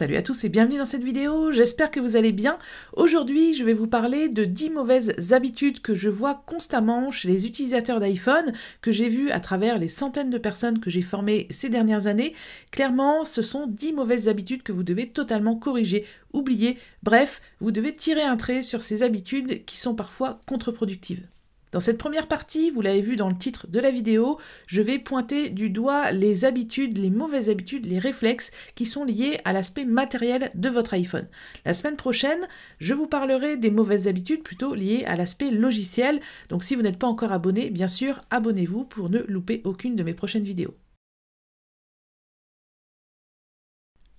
Salut à tous et bienvenue dans cette vidéo, j'espère que vous allez bien. Aujourd'hui je vais vous parler de 10 mauvaises habitudes que je vois constamment chez les utilisateurs d'iPhone, que j'ai vues à travers les centaines de personnes que j'ai formées ces dernières années. Clairement ce sont 10 mauvaises habitudes que vous devez totalement corriger, oublier, bref, vous devez tirer un trait sur ces habitudes qui sont parfois contre-productives. Dans cette première partie, vous l'avez vu dans le titre de la vidéo, je vais pointer du doigt les habitudes, les mauvaises habitudes, les réflexes qui sont liés à l'aspect matériel de votre iPhone. La semaine prochaine, je vous parlerai des mauvaises habitudes plutôt liées à l'aspect logiciel. Donc si vous n'êtes pas encore abonné, bien sûr, abonnez-vous pour ne louper aucune de mes prochaines vidéos.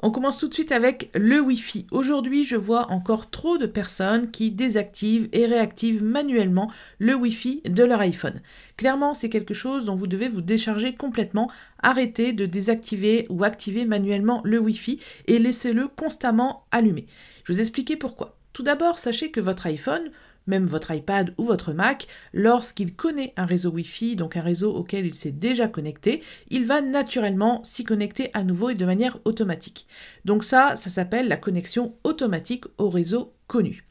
On commence tout de suite avec le Wi-Fi. Aujourd'hui, je vois encore trop de personnes qui désactivent et réactivent manuellement le Wi-Fi de leur iPhone. Clairement, c'est quelque chose dont vous devez vous décharger complètement. Arrêtez de désactiver ou activer manuellement le Wi-Fi et laissez-le constamment allumé. Je vous expliquer pourquoi. Tout d'abord, sachez que votre iPhone, même votre iPad ou votre Mac, lorsqu'il connaît un réseau Wi-Fi, donc un réseau auquel il s'est déjà connecté, il va naturellement s'y connecter à nouveau et de manière automatique. Donc ça, ça s'appelle la connexion automatique au réseau connu.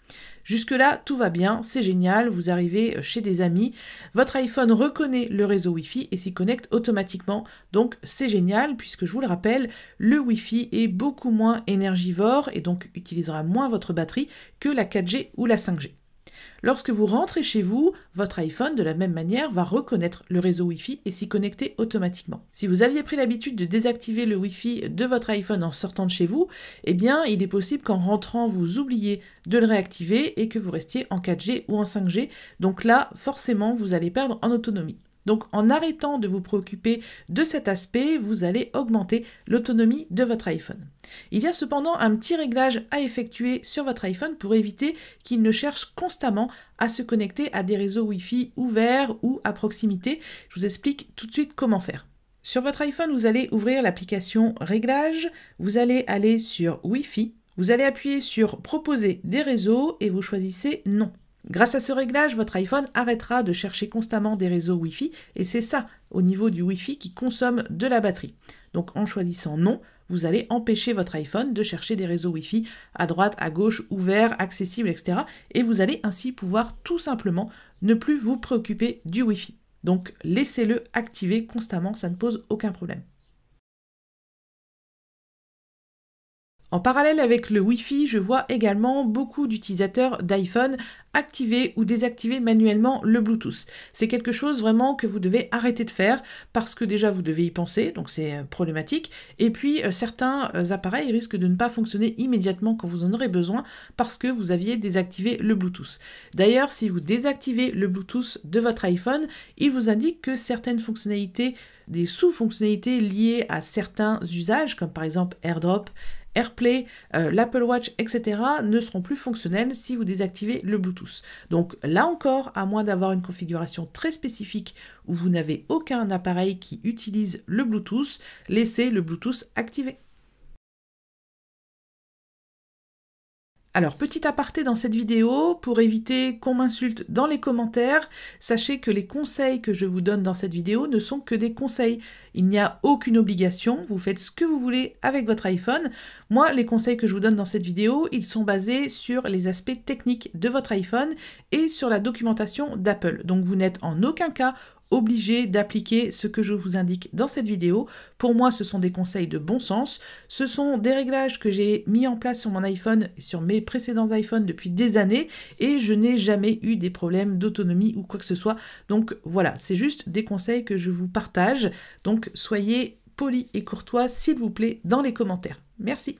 Jusque-là, tout va bien, c'est génial, vous arrivez euh, chez des amis, votre iPhone reconnaît le réseau Wi-Fi et s'y connecte automatiquement. Donc c'est génial puisque je vous le rappelle, le Wi-Fi est beaucoup moins énergivore et donc utilisera moins votre batterie que la 4G ou la 5G. Lorsque vous rentrez chez vous, votre iPhone, de la même manière, va reconnaître le réseau Wi-Fi et s'y connecter automatiquement. Si vous aviez pris l'habitude de désactiver le Wi-Fi de votre iPhone en sortant de chez vous, eh bien, il est possible qu'en rentrant, vous oubliez de le réactiver et que vous restiez en 4G ou en 5G. Donc là, forcément, vous allez perdre en autonomie. Donc en arrêtant de vous préoccuper de cet aspect, vous allez augmenter l'autonomie de votre iPhone. Il y a cependant un petit réglage à effectuer sur votre iPhone pour éviter qu'il ne cherche constamment à se connecter à des réseaux Wi-Fi ouverts ou à proximité. Je vous explique tout de suite comment faire. Sur votre iPhone, vous allez ouvrir l'application Réglages, vous allez aller sur Wi-Fi, vous allez appuyer sur Proposer des réseaux et vous choisissez Non. Grâce à ce réglage, votre iPhone arrêtera de chercher constamment des réseaux Wi-Fi et c'est ça au niveau du Wi-Fi qui consomme de la batterie. Donc en choisissant non, vous allez empêcher votre iPhone de chercher des réseaux Wi-Fi à droite, à gauche, ouverts, accessibles, etc. Et vous allez ainsi pouvoir tout simplement ne plus vous préoccuper du Wi-Fi. Donc laissez-le activer constamment, ça ne pose aucun problème. En parallèle avec le Wi-Fi, je vois également beaucoup d'utilisateurs d'iPhone activer ou désactiver manuellement le Bluetooth. C'est quelque chose vraiment que vous devez arrêter de faire parce que déjà vous devez y penser, donc c'est euh, problématique. Et puis euh, certains euh, appareils risquent de ne pas fonctionner immédiatement quand vous en aurez besoin parce que vous aviez désactivé le Bluetooth. D'ailleurs, si vous désactivez le Bluetooth de votre iPhone, il vous indique que certaines fonctionnalités, des sous-fonctionnalités liées à certains usages, comme par exemple AirDrop, AirPlay, euh, l'Apple Watch, etc. ne seront plus fonctionnels si vous désactivez le Bluetooth. Donc là encore, à moins d'avoir une configuration très spécifique où vous n'avez aucun appareil qui utilise le Bluetooth, laissez le Bluetooth activé. Alors, petit aparté dans cette vidéo, pour éviter qu'on m'insulte dans les commentaires, sachez que les conseils que je vous donne dans cette vidéo ne sont que des conseils. Il n'y a aucune obligation, vous faites ce que vous voulez avec votre iPhone. Moi, les conseils que je vous donne dans cette vidéo, ils sont basés sur les aspects techniques de votre iPhone et sur la documentation d'Apple. Donc, vous n'êtes en aucun cas obligé d'appliquer ce que je vous indique dans cette vidéo. Pour moi, ce sont des conseils de bon sens. Ce sont des réglages que j'ai mis en place sur mon iPhone, sur mes précédents iPhones depuis des années et je n'ai jamais eu des problèmes d'autonomie ou quoi que ce soit. Donc voilà, c'est juste des conseils que je vous partage. Donc soyez poli et courtois, s'il vous plaît, dans les commentaires. Merci.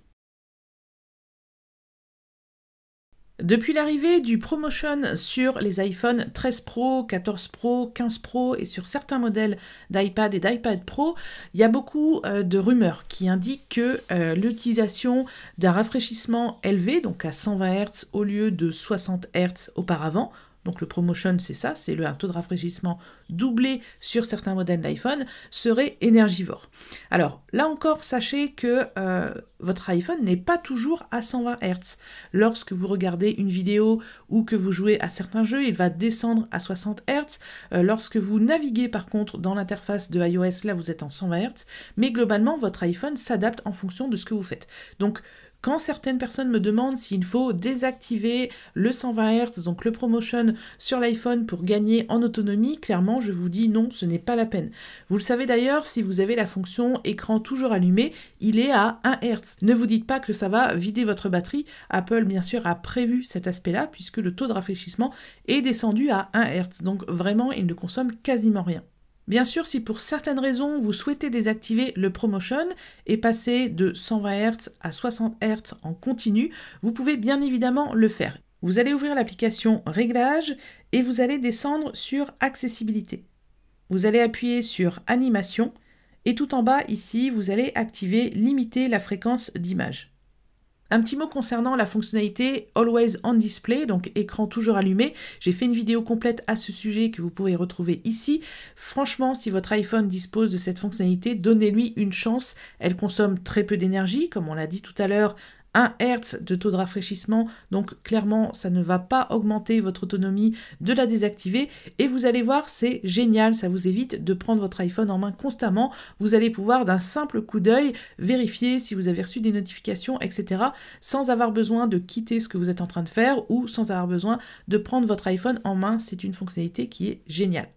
Depuis l'arrivée du ProMotion sur les iPhone 13 Pro, 14 Pro, 15 Pro et sur certains modèles d'iPad et d'iPad Pro, il y a beaucoup euh, de rumeurs qui indiquent que euh, l'utilisation d'un rafraîchissement élevé, donc à 120 Hz au lieu de 60 Hz auparavant, donc le promotion c'est ça, c'est le un taux de rafraîchissement doublé sur certains modèles d'iPhone, serait énergivore. Alors là encore, sachez que euh, votre iPhone n'est pas toujours à 120 Hz. Lorsque vous regardez une vidéo ou que vous jouez à certains jeux, il va descendre à 60 Hz. Euh, lorsque vous naviguez par contre dans l'interface de iOS, là vous êtes en 120 Hz, mais globalement votre iPhone s'adapte en fonction de ce que vous faites. Donc quand certaines personnes me demandent s'il faut désactiver le 120 Hz, donc le ProMotion sur l'iPhone pour gagner en autonomie, clairement je vous dis non, ce n'est pas la peine. Vous le savez d'ailleurs, si vous avez la fonction écran toujours allumé, il est à 1 Hz. Ne vous dites pas que ça va vider votre batterie. Apple bien sûr a prévu cet aspect-là puisque le taux de rafraîchissement est descendu à 1 Hz. Donc vraiment, il ne consomme quasiment rien. Bien sûr, si pour certaines raisons vous souhaitez désactiver le promotion et passer de 120 Hz à 60 Hz en continu, vous pouvez bien évidemment le faire. Vous allez ouvrir l'application Réglages et vous allez descendre sur Accessibilité. Vous allez appuyer sur Animation et tout en bas ici, vous allez activer Limiter la fréquence d'image. Un petit mot concernant la fonctionnalité Always on Display, donc écran toujours allumé. J'ai fait une vidéo complète à ce sujet que vous pouvez retrouver ici. Franchement, si votre iPhone dispose de cette fonctionnalité, donnez-lui une chance. Elle consomme très peu d'énergie, comme on l'a dit tout à l'heure, 1 Hz de taux de rafraîchissement, donc clairement ça ne va pas augmenter votre autonomie de la désactiver et vous allez voir c'est génial, ça vous évite de prendre votre iPhone en main constamment, vous allez pouvoir d'un simple coup d'œil vérifier si vous avez reçu des notifications, etc. sans avoir besoin de quitter ce que vous êtes en train de faire ou sans avoir besoin de prendre votre iPhone en main, c'est une fonctionnalité qui est géniale.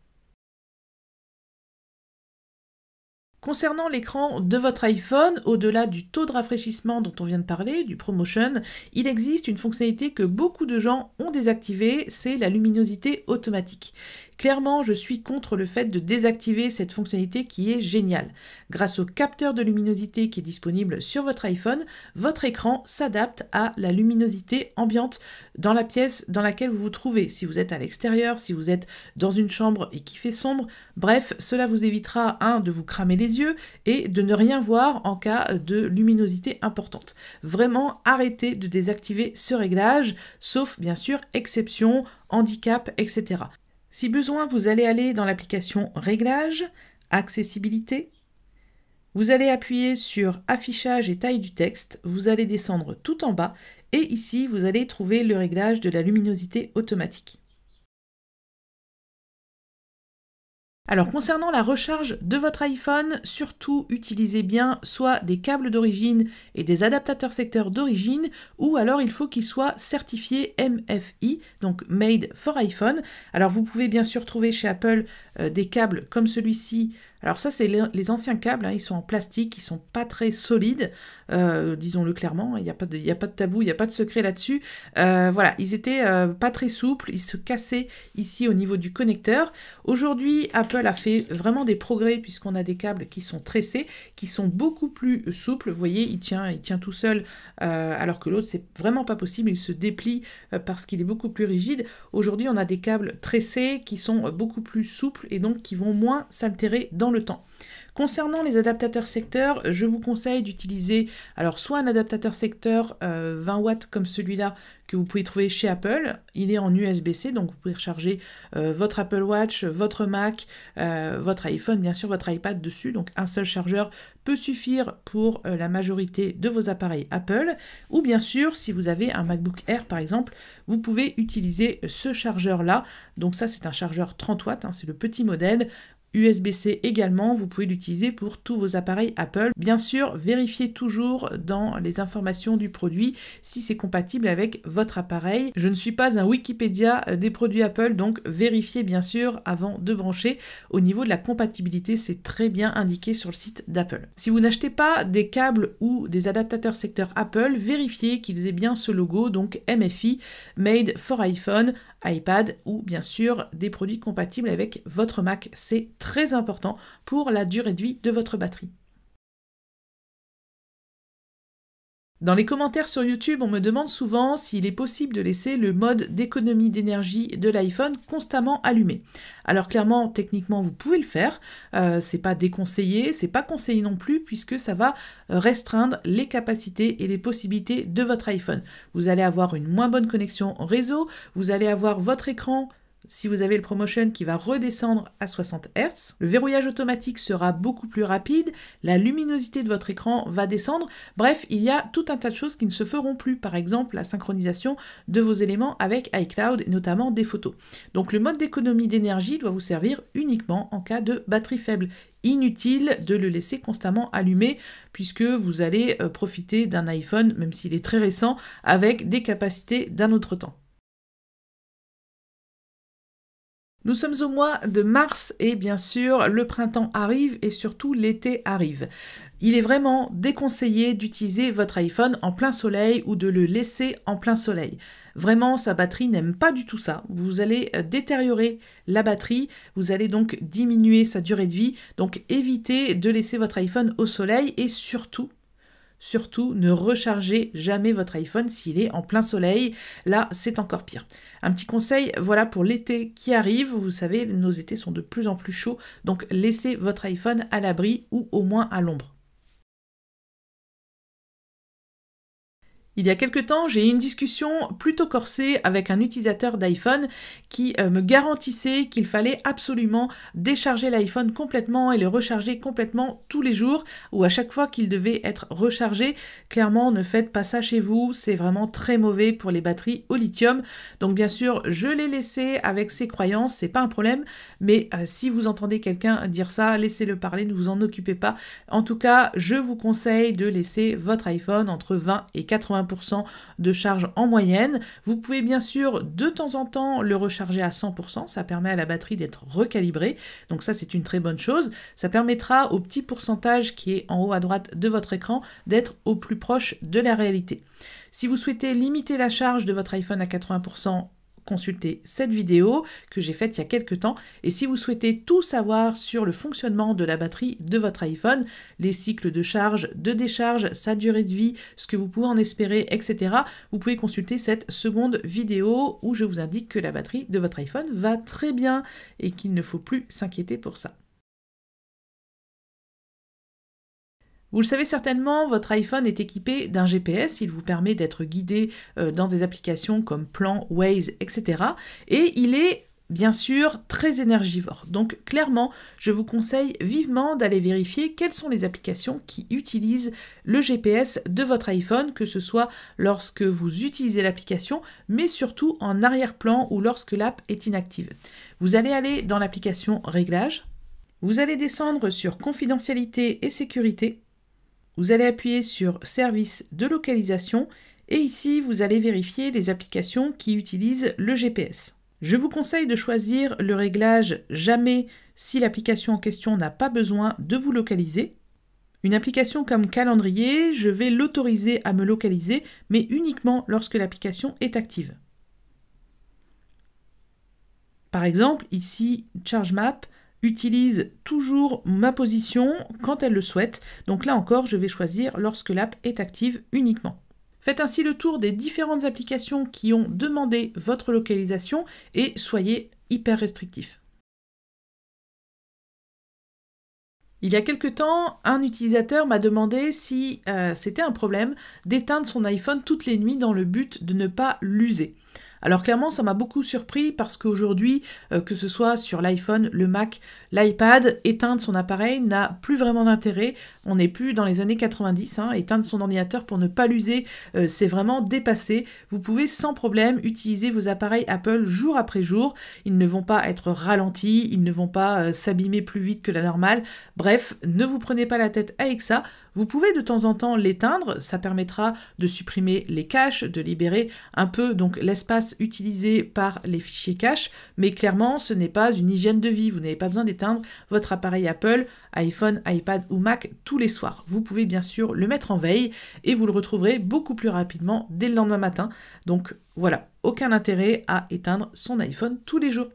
Concernant l'écran de votre iPhone, au-delà du taux de rafraîchissement dont on vient de parler, du promotion, il existe une fonctionnalité que beaucoup de gens ont désactivée, c'est la luminosité automatique. Clairement, je suis contre le fait de désactiver cette fonctionnalité qui est géniale. Grâce au capteur de luminosité qui est disponible sur votre iPhone, votre écran s'adapte à la luminosité ambiante dans la pièce dans laquelle vous vous trouvez. Si vous êtes à l'extérieur, si vous êtes dans une chambre et qui fait sombre, bref, cela vous évitera, un, de vous cramer les yeux et de ne rien voir en cas de luminosité importante. Vraiment, arrêtez de désactiver ce réglage, sauf bien sûr exception, handicap, etc. Si besoin, vous allez aller dans l'application Réglages, Accessibilité. Vous allez appuyer sur Affichage et taille du texte. Vous allez descendre tout en bas et ici, vous allez trouver le réglage de la luminosité automatique. Alors concernant la recharge de votre iPhone, surtout utilisez bien soit des câbles d'origine et des adaptateurs secteur d'origine, ou alors il faut qu'ils soient certifiés MFI, donc Made for iPhone. Alors vous pouvez bien sûr trouver chez Apple euh, des câbles comme celui-ci. Alors ça c'est les, anciens câbles, hein, ils sont en plastique, ils sont pas très solides. Euh, disons-le clairement, il n'y a, pas de, a pas de tabou, il n'y a pas de secret là-dessus. Euh, voilà, ils étaient euh, pas très souples, ils se cassaient ici au niveau du connecteur. Aujourd'hui, Apple a fait vraiment des progrès puisqu'on a des câbles qui sont tressés, qui sont beaucoup plus souples. Vous voyez, il tient, il tient tout seul, alors que l'autre, c'est vraiment pas possible, il se déplie parce qu'il est beaucoup plus rigide. Aujourd'hui, on a des câbles tressés qui sont beaucoup plus souples et donc qui vont moins s'altérer dans le temps. Concernant les adaptateurs secteurs, je vous conseille d'utiliser alors soit un adaptateur secteur 20 euh, watts comme celui-là que vous pouvez trouver chez Apple. Il est en USB-C, donc vous pouvez recharger euh, votre Apple Watch, votre Mac, euh, votre iPhone, bien sûr, votre iPad dessus. Donc un seul chargeur peut suffire pour la majorité de vos appareils Apple. Ou bien sûr, si vous avez un MacBook Air par exemple, vous pouvez utiliser ce chargeur-là. Donc ça, c'est un chargeur 30 watts, hein, c'est le petit modèle. USB-C également, vous pouvez l'utiliser pour tous vos appareils Apple. Bien sûr, vérifiez toujours dans les informations du produit si c'est compatible avec votre appareil. Je ne suis pas un Wikipédia euh, des produits Apple, donc vérifiez bien sûr avant de brancher. Au niveau de la compatibilité, c'est très bien indiqué sur le site d'Apple. Si vous n'achetez pas des câbles ou des adaptateurs secteur Apple, vérifiez qu'ils aient bien ce logo, donc MFI, Made for iPhone, iPad ou bien sûr des produits compatibles avec votre Mac. C'est très important pour la durée de vie de votre batterie. Dans les commentaires sur YouTube, on me demande souvent s'il est possible de laisser le mode d'économie d'énergie de l'iPhone constamment allumé. Alors clairement, techniquement, vous pouvez le faire. Euh, c'est pas déconseillé, c'est pas conseillé non plus puisque ça va restreindre les capacités et les possibilités de votre iPhone. Vous allez avoir une moins bonne connexion réseau, vous allez avoir votre écran si vous avez le promotion qui va redescendre à 60 Hz, le verrouillage automatique sera beaucoup plus rapide, la luminosité de votre écran va descendre, bref, il y a tout un tas de choses qui ne se feront plus, par exemple la synchronisation de vos éléments avec iCloud, et notamment des photos. Donc le mode d'économie d'énergie doit vous servir uniquement en cas de batterie faible. Inutile de le laisser constamment allumé puisque vous allez euh, profiter d'un iPhone, même s'il est très récent, avec des capacités d'un autre temps. Nous sommes au mois de mars et bien sûr le printemps arrive et surtout l'été arrive. Il est vraiment déconseillé d'utiliser votre iPhone en plein soleil ou de le laisser en plein soleil. Vraiment, sa batterie n'aime pas du tout ça. Vous allez euh, détériorer la batterie, vous allez donc diminuer sa durée de vie. Donc évitez de laisser votre iPhone au soleil et surtout Surtout, ne rechargez jamais votre iPhone s'il est en plein soleil. Là, c'est encore pire. Un petit conseil, voilà pour l'été qui arrive. Vous savez, nos étés sont de plus en plus chauds, donc laissez votre iPhone à l'abri ou au moins à l'ombre. Il y a quelques temps, j'ai eu une discussion plutôt corsée avec un utilisateur d'iPhone qui euh, me garantissait qu'il fallait absolument décharger l'iPhone complètement et le recharger complètement tous les jours ou à chaque fois qu'il devait être rechargé. Clairement, ne faites pas ça chez vous, c'est vraiment très mauvais pour les batteries au lithium. Donc bien sûr, je l'ai laissé avec ses croyances, c'est pas un problème, mais euh, si vous entendez quelqu'un dire ça, laissez-le parler, ne vous en occupez pas. En tout cas, je vous conseille de laisser votre iPhone entre 20 et 80 de charge en moyenne. Vous pouvez bien sûr de temps en temps le recharger à 100%, ça permet à la batterie d'être recalibrée, donc ça c'est une très bonne chose. Ça permettra au petit pourcentage qui est en haut à droite de votre écran d'être au plus proche de la réalité. Si vous souhaitez limiter la charge de votre iPhone à 80%, Consultez cette vidéo que j'ai faite il y a quelques temps. Et si vous souhaitez tout savoir sur le fonctionnement de la batterie de votre iPhone, les cycles de charge, de décharge, sa durée de vie, ce que vous pouvez en espérer, etc., vous pouvez consulter cette seconde vidéo où je vous indique que la batterie de votre iPhone va très bien et qu'il ne faut plus s'inquiéter pour ça. Vous le savez certainement, votre iPhone est équipé d'un GPS, il vous permet d'être guidé euh, dans des applications comme Plan, Waze, etc. Et il est bien sûr très énergivore. Donc clairement, je vous conseille vivement d'aller vérifier quelles sont les applications qui utilisent le GPS de votre iPhone, que ce soit lorsque vous utilisez l'application, mais surtout en arrière-plan ou lorsque l'app est inactive. Vous allez aller dans l'application Réglages, vous allez descendre sur Confidentialité et Sécurité, vous allez appuyer sur Service de localisation et ici vous allez vérifier les applications qui utilisent le GPS. Je vous conseille de choisir le réglage Jamais si l'application en question n'a pas besoin de vous localiser. Une application comme calendrier, je vais l'autoriser à me localiser, mais uniquement lorsque l'application est active. Par exemple, ici, ChargeMap, utilise toujours ma position quand elle le souhaite. Donc là encore, je vais choisir lorsque l'app est active uniquement. Faites ainsi le tour des différentes applications qui ont demandé votre localisation et soyez hyper restrictif. Il y a quelque temps, un utilisateur m'a demandé si euh, c'était un problème d'éteindre son iPhone toutes les nuits dans le but de ne pas l'user. Alors clairement, ça m'a beaucoup surpris parce qu'aujourd'hui, euh, que ce soit sur l'iPhone, le Mac, l'iPad, éteindre son appareil n'a plus vraiment d'intérêt. On n'est plus dans les années 90. Hein. éteindre son ordinateur pour ne pas l'user, euh, c'est vraiment dépassé. Vous pouvez sans problème utiliser vos appareils Apple jour après jour. Ils ne vont pas être ralentis, ils ne vont pas euh, s'abîmer plus vite que la normale. Bref, ne vous prenez pas la tête avec ça. Vous pouvez de temps en temps l'éteindre. Ça permettra de supprimer les caches, de libérer un peu donc l'espace utilisés par les fichiers cache, mais clairement, ce n'est pas une hygiène de vie. Vous n'avez pas besoin d'éteindre votre appareil Apple, iPhone, iPad ou Mac tous les soirs. Vous pouvez bien sûr le mettre en veille et vous le retrouverez beaucoup plus rapidement dès le lendemain matin. Donc voilà, aucun intérêt à éteindre son iPhone tous les jours.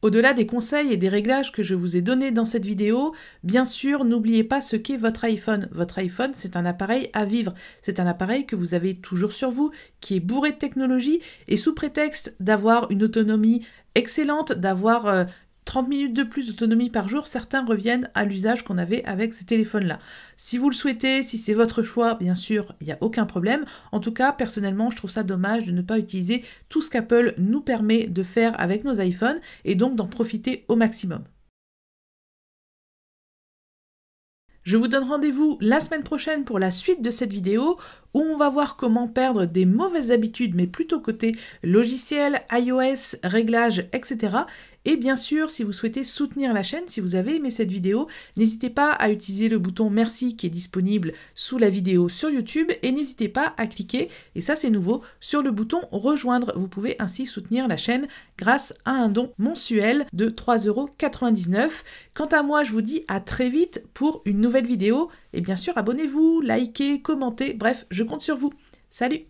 Au-delà des conseils et des réglages que je vous ai donnés dans cette vidéo, bien sûr, n'oubliez pas ce qu'est votre iPhone. Votre iPhone, c'est un appareil à vivre. C'est un appareil que vous avez toujours sur vous, qui est bourré de technologie, et sous prétexte d'avoir une autonomie excellente, d'avoir euh, 30 minutes de plus d'autonomie par jour, certains reviennent à l'usage qu'on avait avec ces téléphones-là. Si vous le souhaitez, si c'est votre choix, bien sûr, il n'y a aucun problème. En tout cas, personnellement, je trouve ça dommage de ne pas utiliser tout ce qu'Apple nous permet de faire avec nos iPhones et donc d'en profiter au maximum. Je vous donne rendez-vous la semaine prochaine pour la suite de cette vidéo où on va voir comment perdre des mauvaises habitudes mais plutôt côté logiciel, iOS, réglages, etc. Et bien sûr, si vous souhaitez soutenir la chaîne, si vous avez aimé cette vidéo, n'hésitez pas à utiliser le bouton merci qui est disponible sous la vidéo sur YouTube et n'hésitez pas à cliquer, et ça c'est nouveau, sur le bouton rejoindre. Vous pouvez ainsi soutenir la chaîne grâce à un don mensuel de 3,99€. Quant à moi, je vous dis à très vite pour une nouvelle vidéo et bien sûr abonnez-vous, likez, commentez, bref, je compte sur vous. Salut